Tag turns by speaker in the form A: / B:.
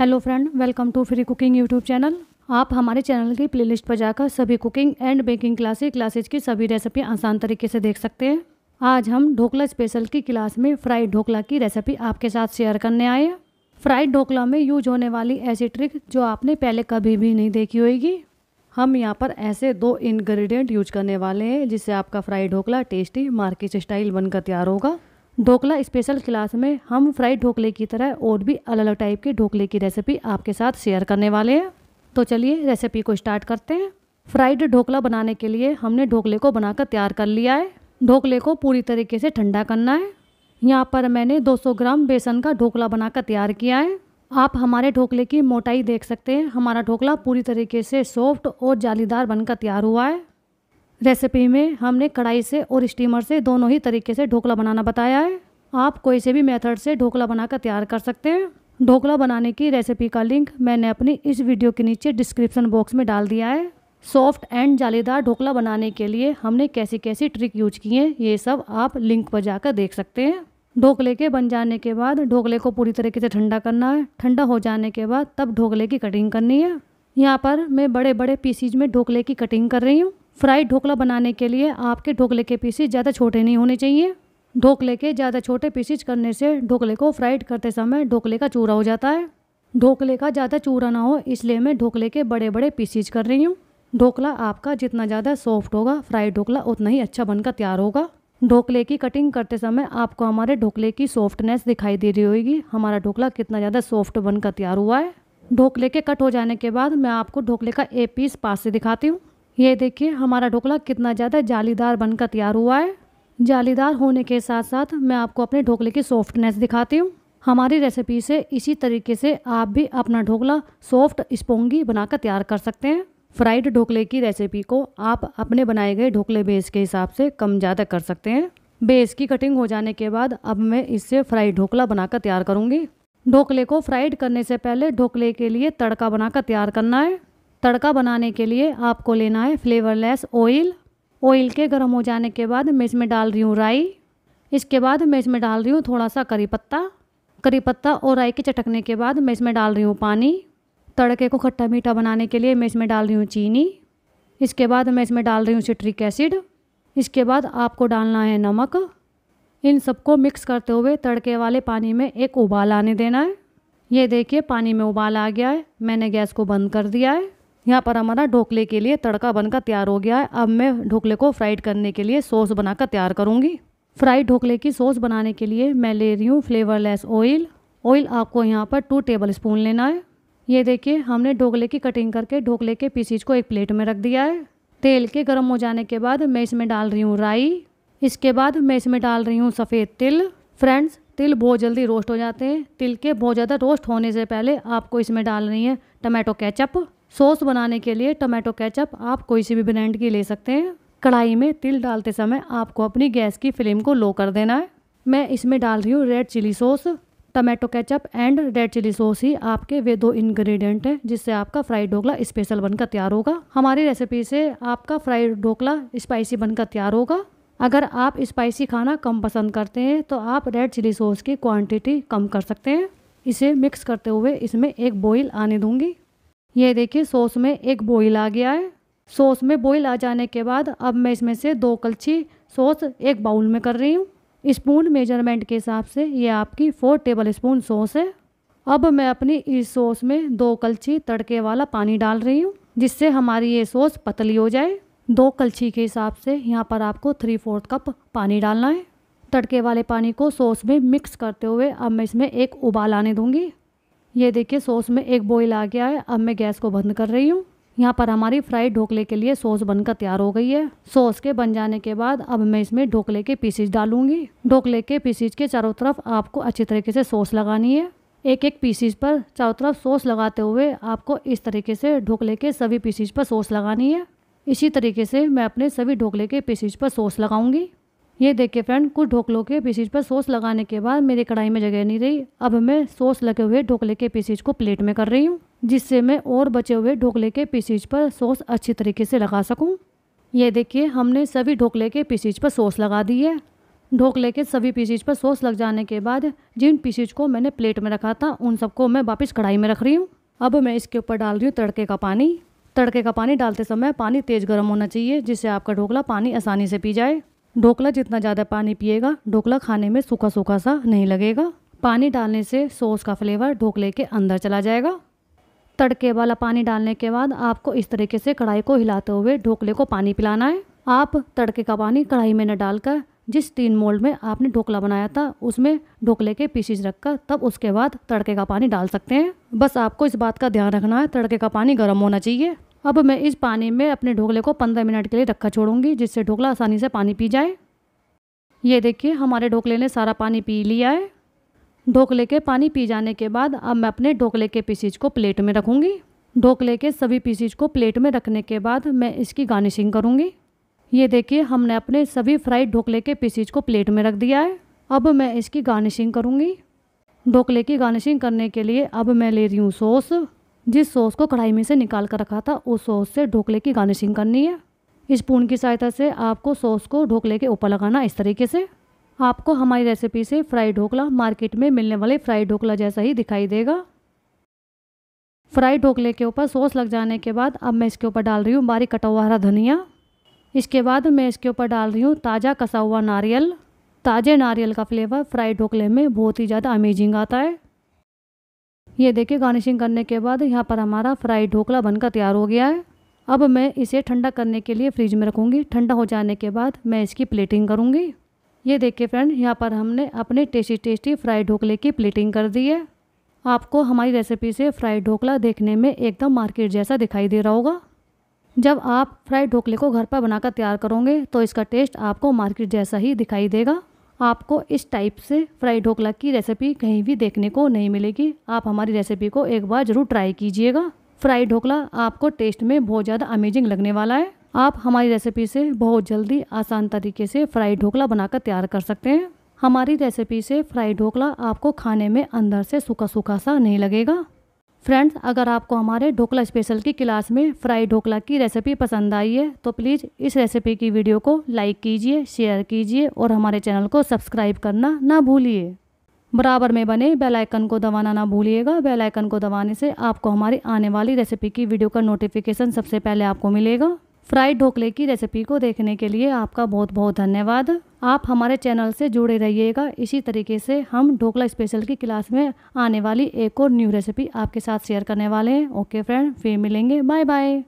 A: hello friend welcome to free cooking YouTube channel आप हमारे channel की प्लेलिस्ट पर जाकर सभी cooking and baking classes classes की सभी रेसिपी आसान तरीके से देख सकते हैं आज हम ढोकला स्पेशल की क्लास में फ्राइड ढोकला की रेसिपी आपके साथ शेयर करने आए हैं फ्राइड ढोकला में यूज होने वाली ऐसी ट्रिक जो आपने पहले कभी भी नहीं देखी होगी हम यहाँ पर ऐसे दो इन्ग्रीडियंट यूज करने वाले हैं जिससे आपका fried dhokla tasty market style बनकर तैयार होगा ढोकला स्पेशल क्लास में हम फ्राइड ढोकले की तरह और भी अलग अलग टाइप के ढोकले की रेसिपी आपके साथ शेयर करने वाले हैं तो चलिए रेसिपी को स्टार्ट करते हैं फ्राइड ढोकला बनाने के लिए हमने ढोकले को बनाकर तैयार कर लिया है ढोकले को पूरी तरीके से ठंडा करना है यहाँ पर मैंने 200 ग्राम बेसन का ढोकला बनाकर तैयार किया है आप हमारे ढोकले की मोटाई देख सकते हैं हमारा ढोकला पूरी तरीके से सॉफ्ट और जालीदार बनकर तैयार हुआ है रेसिपी में हमने कढ़ाई से और स्टीमर से दोनों ही तरीके से ढोकला बनाना बताया है आप कोई से भी मेथड से ढोकला बनाकर तैयार कर सकते हैं ढोकला बनाने की रेसिपी का लिंक मैंने अपनी इस वीडियो के नीचे डिस्क्रिप्शन बॉक्स में डाल दिया है सॉफ्ट एंड जालीदार ढोकला बनाने के लिए हमने कैसी कैसी ट्रिक यूज की है ये सब आप लिंक पर जाकर देख सकते हैं ढोकले के बन जाने के बाद ढोकले को पूरी तरीके से ठंडा करना है ठंडा हो जाने के बाद तब ढोकले की कटिंग करनी है यहाँ पर मैं बड़े बड़े पीसीज में ढोकले की कटिंग कर रही हूँ फ्राई ढोकला बनाने के लिए आपके ढोकले के पीसीस ज़्यादा छोटे नहीं होने चाहिए ढोकले के ज़्यादा छोटे पीसीस करने से ढोकले को फ्राइड करते समय ढोकले का चूरा हो जाता है ढोकले का ज़्यादा चूरा ना हो इसलिए मैं ढोकले के बड़े बड़े पीसीज कर रही हूँ ढोकला आपका जितना ज़्यादा सॉफ्ट होगा फ्राइड ढोकला उतना ही अच्छा बनकर तैयार होगा ढोकले की कटिंग करते समय आपको हमारे ढोकले की सॉफ्टनेस दिखाई दे रही होगी हमारा ढोकला कितना ज़्यादा सॉफ्ट बनकर तैयार हुआ है ढोकले के कट हो जाने के बाद मैं आपको ढोकले का एक पीस पास से दिखाती हूँ ये देखिए हमारा ढोकला कितना ज़्यादा जालीदार बनकर तैयार हुआ है जालीदार होने के साथ साथ मैं आपको अपने ढोकले की सॉफ्टनेस दिखाती हूँ हमारी रेसिपी से इसी तरीके से आप भी अपना ढोकला सॉफ्ट स्पोंगी बनाकर तैयार कर सकते हैं फ्राइड ढोकले की रेसिपी को आप अपने बनाए गए ढोकले बेस के हिसाब से कम ज़्यादा कर सकते हैं बेस की कटिंग हो जाने के बाद अब मैं इससे फ्राइड ढोकला बनाकर तैयार करूँगी ढोकले को फ्राइड करने से पहले ढोकले के लिए तड़का बनाकर तैयार करना है तड़का बनाने के लिए आपको लेना है फ्लेवरलेस ऑयल ऑयल के गर्म हो जाने के बाद मैं इसमें डाल रही हूँ राई इसके बाद मैं इसमें डाल रही हूँ थोड़ा सा करी पत्ता करी पत्ता और राई के चटकने के बाद मैं इसमें डाल रही हूँ पानी तड़के को खट्टा मीठा बनाने के लिए मैं इसमें डाल रही हूँ चीनी इसके बाद मैं इसमें डाल रही हूँ सिट्रिक एसिड इसके बाद आपको डालना है नमक इन सबको मिक्स करते हुए तड़के वाले पानी में एक उबाल आने देना है ये देखिए पानी में उबाल आ गया है मैंने गैस को बंद कर दिया है यहाँ पर हमारा ढोकले के लिए तड़का बनकर तैयार हो गया है अब मैं ढोकले को फ्राइड करने के लिए सॉस बनाकर तैयार करूँगी फ्राइड ढोकले की सॉस बनाने के लिए मैं ले रही हूँ फ्लेवरलेस ऑयल ऑयल आपको यहाँ पर टू टेबल स्पून लेना है ये देखिए हमने ढोकले की कटिंग करके ढोकले के पीसीज को एक प्लेट में रख दिया है तेल के गर्म हो जाने के बाद मैं इसमें डाल रही हूँ राई इसके बाद मैं इसमें डाल रही हूँ सफ़ेद तिल फ्रेंड्स तिल बहुत जल्दी रोस्ट हो जाते हैं तिल के बहुत ज़्यादा रोस्ट होने से पहले आपको इसमें डालनी है टमाटो कैचअप सॉस बनाने के लिए टोमेटो केचप आप कोई सी भी ब्रांड की ले सकते हैं कढ़ाई में तिल डालते समय आपको अपनी गैस की फ्लेम को लो कर देना है मैं इसमें डाल रही हूँ red chilli sauce tomato ketchup and red chilli sauce ही आपके वे दो इंग्रेडिएंट हैं जिससे आपका फ्राइड ढोकला स्पेशल बनकर तैयार होगा हमारी रेसिपी से आपका फ्राइड ढोकला स्पाइसी बनकर तैयार होगा अगर आप स्पाइसी खाना कम पसंद करते हैं तो आप रेड चिली सॉस की क्वांटिटी कम कर सकते हैं इसे मिक्स करते हुए इसमें एक बॉईल आने दूंगी ये देखिए सॉस में एक बॉईल आ गया है सॉस में बॉईल आ जाने के बाद अब मैं इसमें से दो कलछी सॉस एक बाउल में कर रही हूँ स्पून मेजरमेंट के हिसाब से ये आपकी फोर टेबल स्पून सॉस है अब मैं अपनी इस सॉस में दो कलछी तड़के वाला पानी डाल रही हूँ जिससे हमारी ये सॉस पतली हो जाए दो कलछी के हिसाब से यहाँ पर आपको थ्री फोर्थ कप पानी डालना है तड़के वाले पानी को सॉस में मिक्स करते हुए अब मैं इसमें एक उबाल आने दूँगी ये देखिए सॉस में एक बॉईल आ गया है अब मैं गैस को बंद कर रही हूँ यहाँ पर हमारी फ्राई ढोकले के लिए सॉस बनकर तैयार हो गई है सॉस के बन जाने के बाद अब मैं इसमें ढोकले के पीसीज डालूंगी ढोकले के पीसीज के चारों तरफ आपको अच्छी तरीके से सॉस लगानी है एक एक पीसीज पर चारों तरफ सॉस लगाते हुए आपको इस तरीके से ढोकले के सभी पीसीज पर सॉस लगानी है इसी तरीके से मैं अपने सभी ढोकले के पीसीज पर सॉस लगाऊंगी ये देखिए फ्रेंड कुछ ढोकलों के पीसीज पर सॉस लगाने के बाद मेरी कढ़ाई में जगह नहीं रही अब मैं सॉस लगे हुए ढोकले के पीसीज को प्लेट में कर रही हूँ जिससे मैं और बचे हुए ढोकले के पीसीज पर सॉस अच्छी तरीके से लगा सकूँ ये देखिए हमने सभी ढोकले के पीसीज पर सॉस लगा दी है ढोकले के सभी पीसीज पर सॉस लग जाने के बाद जिन पीसीज को मैंने प्लेट में रखा था उन सबको मैं वापस कढ़ाई में रख रही हूँ अब मैं इसके ऊपर डाल रही हूँ तड़के का पानी तड़के का पानी डालते समय पानी तेज़ गर्म होना चाहिए जिससे आपका ढोकला पानी आसानी से पी जाए ढोकला जितना ज़्यादा पानी पिएगा ढोकला खाने में सूखा सूखा सा नहीं लगेगा पानी डालने से सॉस का फ्लेवर ढोकले के अंदर चला जाएगा तड़के वाला पानी डालने के बाद आपको इस तरीके से कढ़ाई को हिलाते हुए ढोकले को पानी पिलाना है आप तड़के का पानी कढ़ाई में न डालकर जिस तीन मोल्ड में आपने ढोकला बनाया था उसमें ढोकले के पीसीज रखकर तब उसके बाद तड़के का पानी डाल सकते हैं बस आपको इस बात का ध्यान रखना है तड़के का पानी गर्म होना चाहिए अब मैं इस पानी में अपने ढोकले को पंद्रह मिनट के लिए रखा छोड़ूंगी जिससे ढोकला आसानी से पानी पी जाए ये देखिए हमारे ढोकले ने सारा पानी पी लिया है ढोकले के पानी पी जाने के बाद अब मैं अपने ढोकले के पीसीज को प्लेट में रखूँगी ढोकले के सभी पीसीज को प्लेट में रखने के बाद मैं इसकी गार्निशिंग करूँगी ये देखिए हमने अपने सभी फ्राइड ढोकले के पीसीज को प्लेट में रख दिया है अब मैं इसकी गार्निशिंग करूँगी ढोकले की गार्निशिंग करने के लिए अब मैं ले रही हूँ सॉस जिस सॉस को कढ़ाई में से निकाल कर रखा था उस सॉस से ढोकले की गार्निशिंग करनी है इस स्पून की सहायता से आपको सॉस को ढोकले के ऊपर लगाना इस तरीके से आपको हमारी रेसिपी से फ्राई ढोकला मार्केट में मिलने वाले फ्राई ढोकला जैसा ही दिखाई देगा फ्राई ढोकले के ऊपर सॉस लग जाने के बाद अब मैं इसके ऊपर डाल रही हूँ बारीक कटा हुआ हरा धनिया इसके बाद मैं इसके ऊपर डाल रही हूँ ताज़ा कसा हुआ नारियल ताज़े नारियल का फ्लेवर फ्राई ढोकले में बहुत ही ज़्यादा अमेजिंग आता है ये देखिए गार्निशिंग करने के बाद यहाँ पर हमारा फ्राई ढोकला बनकर तैयार हो गया है अब मैं इसे ठंडा करने के लिए फ्रिज में रखूँगी ठंडा हो जाने के बाद मैं इसकी प्लेटिंग करूँगी ये देखिए फ्रेंड यहाँ पर हमने अपने टेस्टी टेस्टी फ्राई ढोकले की प्लेटिंग कर दी है आपको हमारी रेसिपी से फ्राई ढोकला देखने में एकदम मार्केट जैसा दिखाई दे रहा होगा जब आप फ्राई ढोकले को घर पर बनाकर तैयार करोगे तो इसका टेस्ट आपको मार्केट जैसा ही दिखाई देगा आपको इस टाइप से फ्राई ढोकला की रेसिपी कहीं भी देखने को नहीं मिलेगी आप हमारी रेसिपी को एक बार ज़रूर ट्राई कीजिएगा फ्राई ढोकला आपको टेस्ट में बहुत ज़्यादा अमेजिंग लगने वाला है आप हमारी रेसिपी से बहुत जल्दी आसान तरीके से फ्राई ढोकला बनाकर तैयार कर सकते हैं हमारी रेसिपी से फ्राई ढोकला आपको खाने में अंदर से सूखा सूखा सा नहीं लगेगा फ्रेंड्स अगर आपको हमारे ढोकला स्पेशल की क्लास में फ्राई ढोकला की रेसिपी पसंद आई है तो प्लीज़ इस रेसिपी की वीडियो को लाइक कीजिए शेयर कीजिए और हमारे चैनल को सब्सक्राइब करना ना भूलिए बराबर में बने बेल आइकन को दबाना ना भूलिएगा बेल आइकन को दबाने से आपको हमारी आने वाली रेसिपी की वीडियो का नोटिफिकेशन सबसे पहले आपको मिलेगा फ्राइड ढोकले की रेसिपी को देखने के लिए आपका बहुत बहुत धन्यवाद आप हमारे चैनल से जुड़े रहिएगा इसी तरीके से हम ढोकला स्पेशल की क्लास में आने वाली एक और न्यू रेसिपी आपके साथ शेयर करने वाले हैं ओके फ्रेंड फिर मिलेंगे बाय बाय